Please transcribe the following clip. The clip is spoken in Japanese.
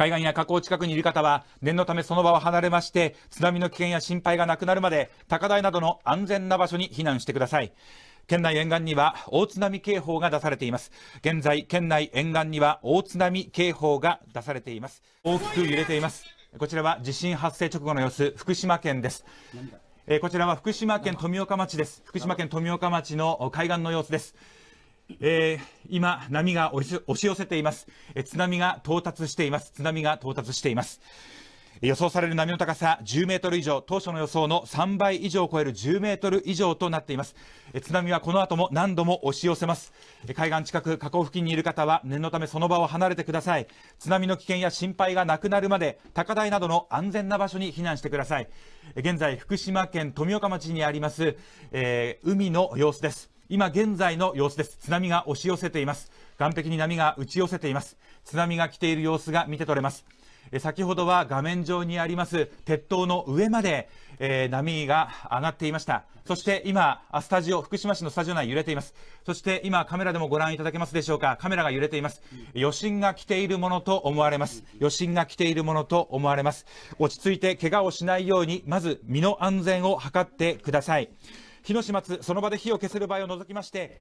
海岸や河口近くにいる方は、念のためその場を離れまして、津波の危険や心配がなくなるまで、高台などの安全な場所に避難してください。県内沿岸には大津波警報が出されています。現在、県内沿岸には大津波警報が出されています。大きく揺れています。こちらは地震発生直後の様子、福島県です。えー、こちらは福島県富岡町です。福島県富岡町の海岸の様子です。えー、今、波が押し寄せています、えー、津波が到達しています。津波が到達しています。予想される波の高さ10メートル以上、当初の予想の3倍以上を超える10メートル以上となっています。津波はこの後も何度も押し寄せます。海岸近く、河口付近にいる方は念のためその場を離れてください。津波の危険や心配がなくなるまで、高台などの安全な場所に避難してください。現在、福島県富岡町にあります、えー、海の様子です。今現在の様子です津波が押し寄せています岸壁に波が打ち寄せています津波が来ている様子が見て取れます先ほどは画面上にあります鉄塔の上まで、えー、波が上がっていましたそして今スタジオ福島市のスタジオ内揺れていますそして今カメラでもご覧いただけますでしょうかカメラが揺れています余震が来ているものと思われます余震が来ているものと思われます落ち着いて怪我をしないようにまず身の安全を図ってください火の始末、その場で火を消せる場合を除きまして、